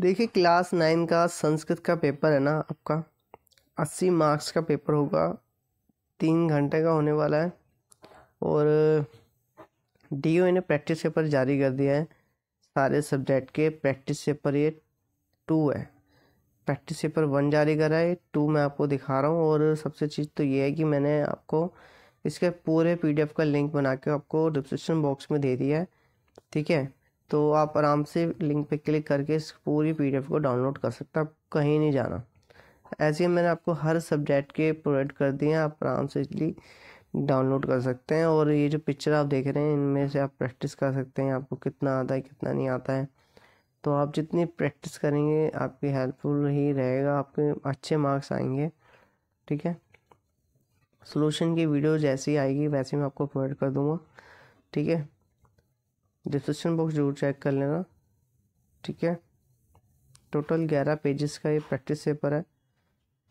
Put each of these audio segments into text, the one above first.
देखिए class nine का संस्कृत का पेपर है ना आपका अस्सी मार्क्स का पेपर होगा तीन घंटे का होने वाला है और डी ओ ने प्रैक्टिस पेपर जारी कर दिया है सारे सब्जेक्ट के प्रैक्टिस पेपर ये टू है प्रैक्टिस पेपर वन जारी करा है टू मैं आपको दिखा रहा हूँ और सबसे चीज़ तो ये है कि मैंने आपको इसके पूरे पीडीएफ का लिंक बना के आपको डिस्क्रिप्शन बॉक्स में दे दिया है ठीक है तो आप आराम से लिंक पे क्लिक करके इस पूरी पीडीएफ को डाउनलोड कर सकते हैं कहीं नहीं जाना ऐसे ही मैंने आपको हर सब्जेक्ट के प्रोवाइड कर दिए हैं आप आराम से इसलिए डाउनलोड कर सकते हैं और ये जो पिक्चर आप देख रहे हैं इनमें से आप प्रैक्टिस कर सकते हैं आपको कितना आता है कितना नहीं आता है तो आप जितनी प्रैक्टिस करेंगे आपकी हेल्पफुल ही रहेगा आपके अच्छे मार्क्स आएंगे ठीक है सोल्यूशन की वीडियो जैसी आएगी वैसे मैं आपको प्रोवाइड कर दूँगा ठीक है डिस्क्रिप्शन बॉक्स जरूर चेक कर लेना ठीक है टोटल ग्यारह पेजेस का ये प्रैक्टिस पेपर है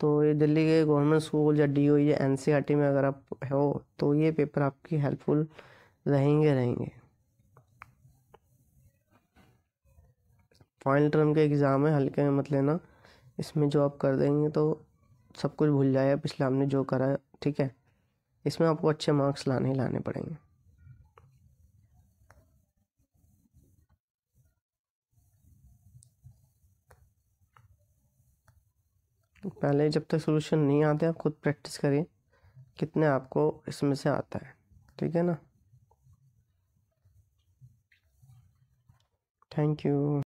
तो ये दिल्ली के गवर्नमेंट स्कूल या डी ओ e या एन e में अगर आप हो तो ये पेपर आपकी हेल्पफुल रहेंगे रहेंगे फाइनल टर्म के एग्ज़ाम है हल्के में मत लेना इसमें जो आप कर देंगे तो सब कुछ भूल जाएगा पिछले हमने जो करा ठीक है इसमें आपको अच्छे मार्क्स लाने ही लाने पड़ेंगे पहले जब तक सोल्यूशन नहीं आते आप खुद प्रैक्टिस करिए कितने आपको इसमें से आता है ठीक है ना थैंक यू